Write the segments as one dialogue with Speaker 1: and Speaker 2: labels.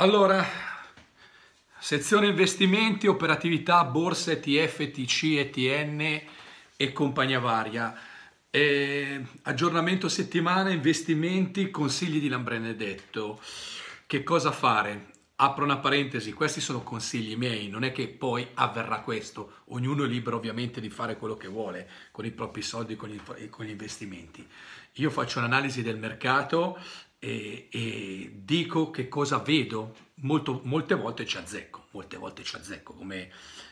Speaker 1: Allora, sezione investimenti, operatività, borsa, ETF, TC, ETN e compagnia varia. Eh, aggiornamento settimana, investimenti, consigli di Lambrenedetto. Che cosa fare? Apro una parentesi, questi sono consigli miei, non è che poi avverrà questo, ognuno è libero ovviamente di fare quello che vuole con i propri soldi, con, con gli investimenti. Io faccio un'analisi del mercato, e, e dico che cosa vedo, molto, molte volte ci azzecco, molte volte ci azzecco, come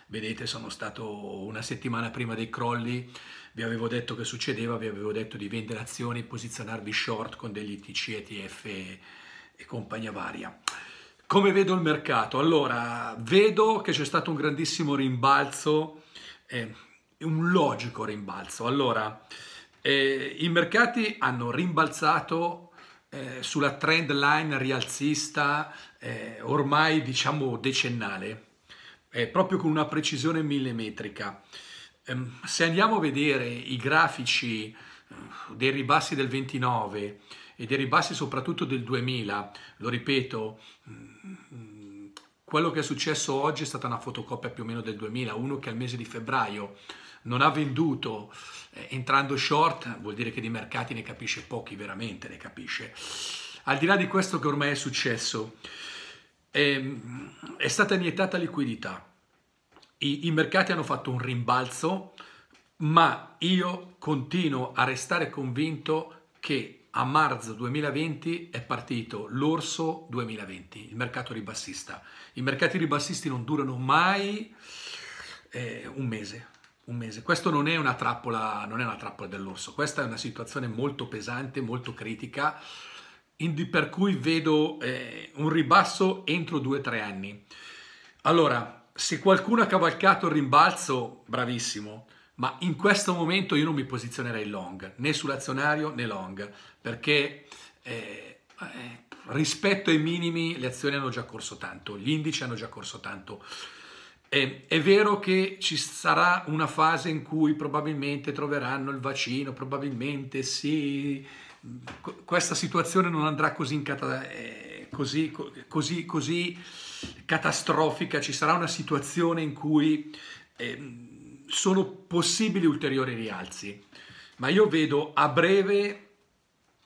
Speaker 1: vedete sono stato una settimana prima dei crolli, vi avevo detto che succedeva, vi avevo detto di vendere azioni, posizionarvi short con degli ITC, ETF e, e compagnia varia. Come vedo il mercato? Allora, vedo che c'è stato un grandissimo rimbalzo, eh, un logico rimbalzo. Allora, eh, i mercati hanno rimbalzato eh, sulla trend line rialzista eh, ormai diciamo decennale, eh, proprio con una precisione millimetrica. Ehm, se andiamo a vedere i grafici eh, dei ribassi del 29 e dei ribassi soprattutto del 2000, lo ripeto, mm, quello che è successo oggi è stata una fotocopia più o meno del 2001 che al mese di febbraio non ha venduto eh, entrando short, vuol dire che di mercati ne capisce pochi, veramente ne capisce. Al di là di questo che ormai è successo, ehm, è stata iniettata liquidità. I, I mercati hanno fatto un rimbalzo, ma io continuo a restare convinto che a marzo 2020 è partito l'orso 2020, il mercato ribassista. I mercati ribassisti non durano mai eh, un mese. Un mese. Questo non è, una trappola, non è una trappola dell'orso, questa è una situazione molto pesante, molto critica, in, per cui vedo eh, un ribasso entro due o tre anni. Allora, se qualcuno ha cavalcato il rimbalzo, bravissimo ma in questo momento io non mi posizionerei long, né sull'azionario né long, perché eh, eh, rispetto ai minimi le azioni hanno già corso tanto, gli indici hanno già corso tanto. Eh, è vero che ci sarà una fase in cui probabilmente troveranno il vaccino, probabilmente sì, questa situazione non andrà così, cata, eh, così, così, così catastrofica, ci sarà una situazione in cui... Eh, sono possibili ulteriori rialzi, ma io vedo a breve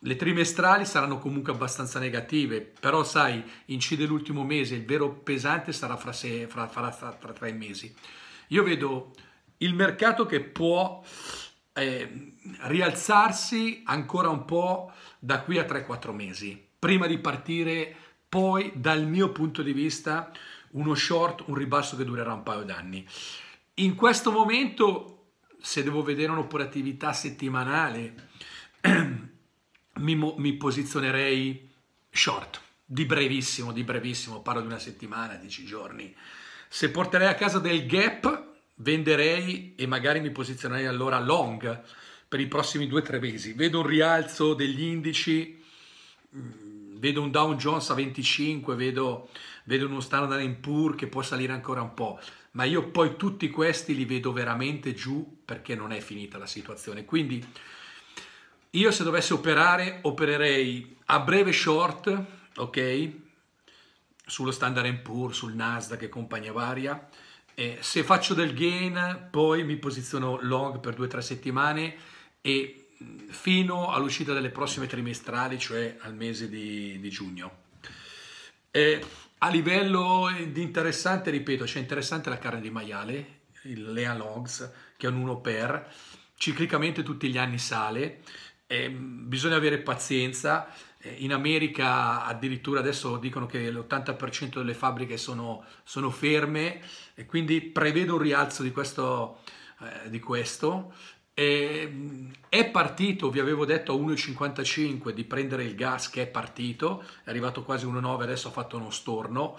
Speaker 1: le trimestrali saranno comunque abbastanza negative, però sai, incide l'ultimo mese, il vero pesante sarà fra, sei, fra, fra, fra, fra tre mesi. Io vedo il mercato che può eh, rialzarsi ancora un po' da qui a 3-4 mesi, prima di partire poi dal mio punto di vista uno short, un ribasso che durerà un paio d'anni. In questo momento, se devo vedere un'operatività settimanale, mi, mi, posizionerei short, di brevissimo, di brevissimo, parlo di una settimana, dieci giorni. Se porterei a casa del gap, venderei e magari mi posizionerei allora long per i prossimi due o tre mesi. Vedo un rialzo degli indici mm, vedo un Dow Jones a 25, vedo, vedo uno Standard Poor's che può salire ancora un po', ma io poi tutti questi li vedo veramente giù perché non è finita la situazione. Quindi io se dovessi operare, opererei a breve short, ok? Sullo Standard Poor's, sul Nasdaq e compagnia varia. E se faccio del gain, poi mi posiziono long per 2-3 settimane e fino all'uscita delle prossime trimestrali, cioè al mese di, di giugno. E a livello di interessante, ripeto, c'è cioè interessante la carne di maiale, il Lea Logs, che è un 1 per, ciclicamente tutti gli anni sale, eh, bisogna avere pazienza, eh, in America addirittura adesso dicono che l'80% delle fabbriche sono, sono ferme, e quindi prevedo un rialzo di questo, eh, di questo Ehm, è partito, vi avevo detto a 1,55 di prendere il gas che è partito, è arrivato quasi 1,9, adesso ha fatto uno storno.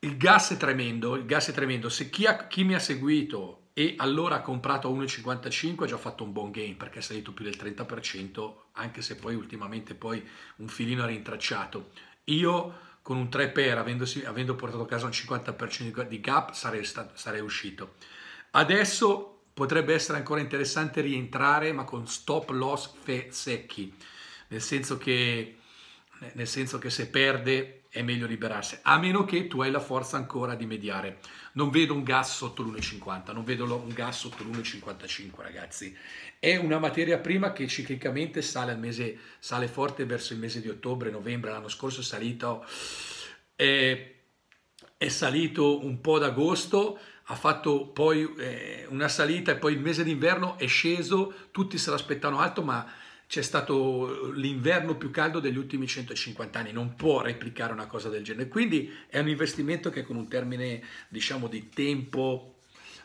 Speaker 1: Il gas è tremendo, il gas è tremendo. Se chi, ha, chi mi ha seguito e allora ha comprato a 1,55 ha già fatto un buon gain perché è salito più del 30%, anche se poi ultimamente poi un filino ha rintracciato. Io con un 3 per, avendo portato a casa un 50% di gap, sarei, sarei uscito. Adesso potrebbe essere ancora interessante rientrare ma con stop loss secchi, nel senso, che, nel senso che se perde è meglio liberarsi, a meno che tu hai la forza ancora di mediare. Non vedo un gas sotto l'1,50, non vedo un gas sotto l'1,55 ragazzi. È una materia prima che ciclicamente sale, al mese, sale forte verso il mese di ottobre, novembre, l'anno scorso è salito, è, è salito un po' d'agosto ha fatto poi eh, una salita e poi il mese d'inverno è sceso, tutti se l'aspettano alto, ma c'è stato l'inverno più caldo degli ultimi 150 anni, non può replicare una cosa del genere. Quindi è un investimento che con un termine diciamo di tempo,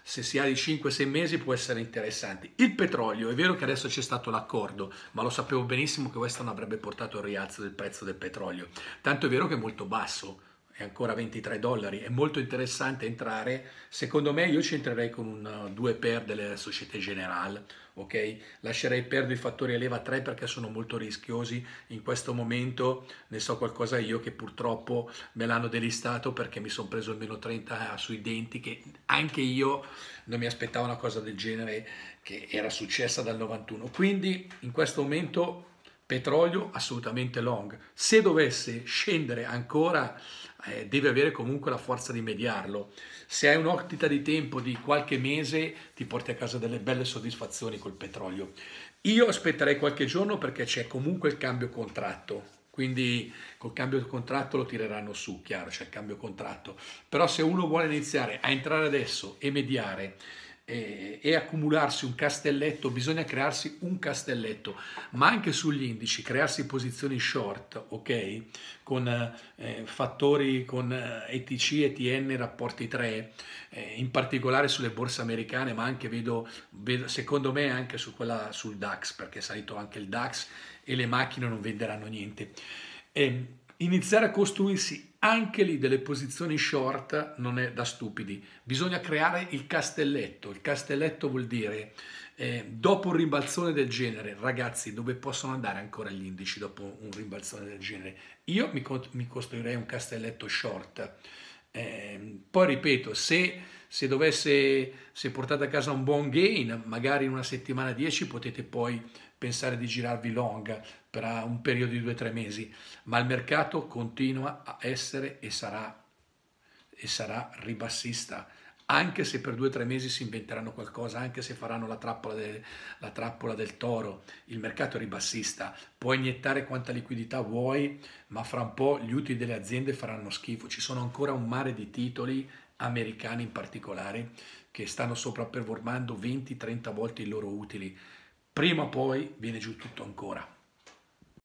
Speaker 1: se si ha di 5-6 mesi, può essere interessante. Il petrolio, è vero che adesso c'è stato l'accordo, ma lo sapevo benissimo che questo non avrebbe portato al rialzo del prezzo del petrolio, tanto è vero che è molto basso è ancora 23 dollari, è molto interessante entrare, secondo me io ci entrerei con un 2 per delle società general, ok? Lascerei perdere i fattori a leva 3 perché sono molto rischiosi, in questo momento ne so qualcosa io che purtroppo me l'hanno delistato perché mi sono preso almeno 30 sui denti che anche io non mi aspettavo una cosa del genere che era successa dal 91, quindi in questo momento petrolio assolutamente long. Se dovesse scendere ancora eh, deve avere comunque la forza di mediarlo. Se hai un'ottita di tempo di qualche mese, ti porti a casa delle belle soddisfazioni col petrolio. Io aspetterei qualche giorno perché c'è comunque il cambio contratto. Quindi col cambio contratto lo tireranno su, chiaro, c'è il cambio contratto. Però se uno vuole iniziare a entrare adesso e mediare, eh, e, accumularsi un castelletto, bisogna crearsi un castelletto, ma anche sugli indici, crearsi posizioni short, ok? Con eh, fattori con ETC, eh, ETN, rapporti 3, eh, in particolare sulle borse americane, ma anche vedo, vedo secondo me anche su quella, sul DAX, perché è salito anche il DAX e le macchine non venderanno niente. E, ehm, iniziare a costruirsi anche lì delle posizioni short non è da stupidi. Bisogna creare il castelletto. Il castelletto vuol dire, eh, dopo un rimbalzone del genere, ragazzi, dove possono andare ancora gli indici dopo un rimbalzone del genere? Io mi, mi costruirei un castelletto short eh, poi ripeto, se, se, dovesse, se portate a casa un buon gain, magari in una settimana 10 potete poi pensare di girarvi long per ah, un periodo di 2-3 mesi, ma il mercato continua a essere e sarà, e sarà ribassista anche se per due o tre mesi si inventeranno qualcosa, anche se faranno la trappola, de, la trappola del toro, il mercato è ribassista, puoi iniettare quanta liquidità vuoi, ma fra un po' gli utili delle aziende faranno schifo, ci sono ancora un mare di titoli americani in particolare che stanno sopravperformando 20-30 volte i loro utili, prima o poi viene giù tutto ancora.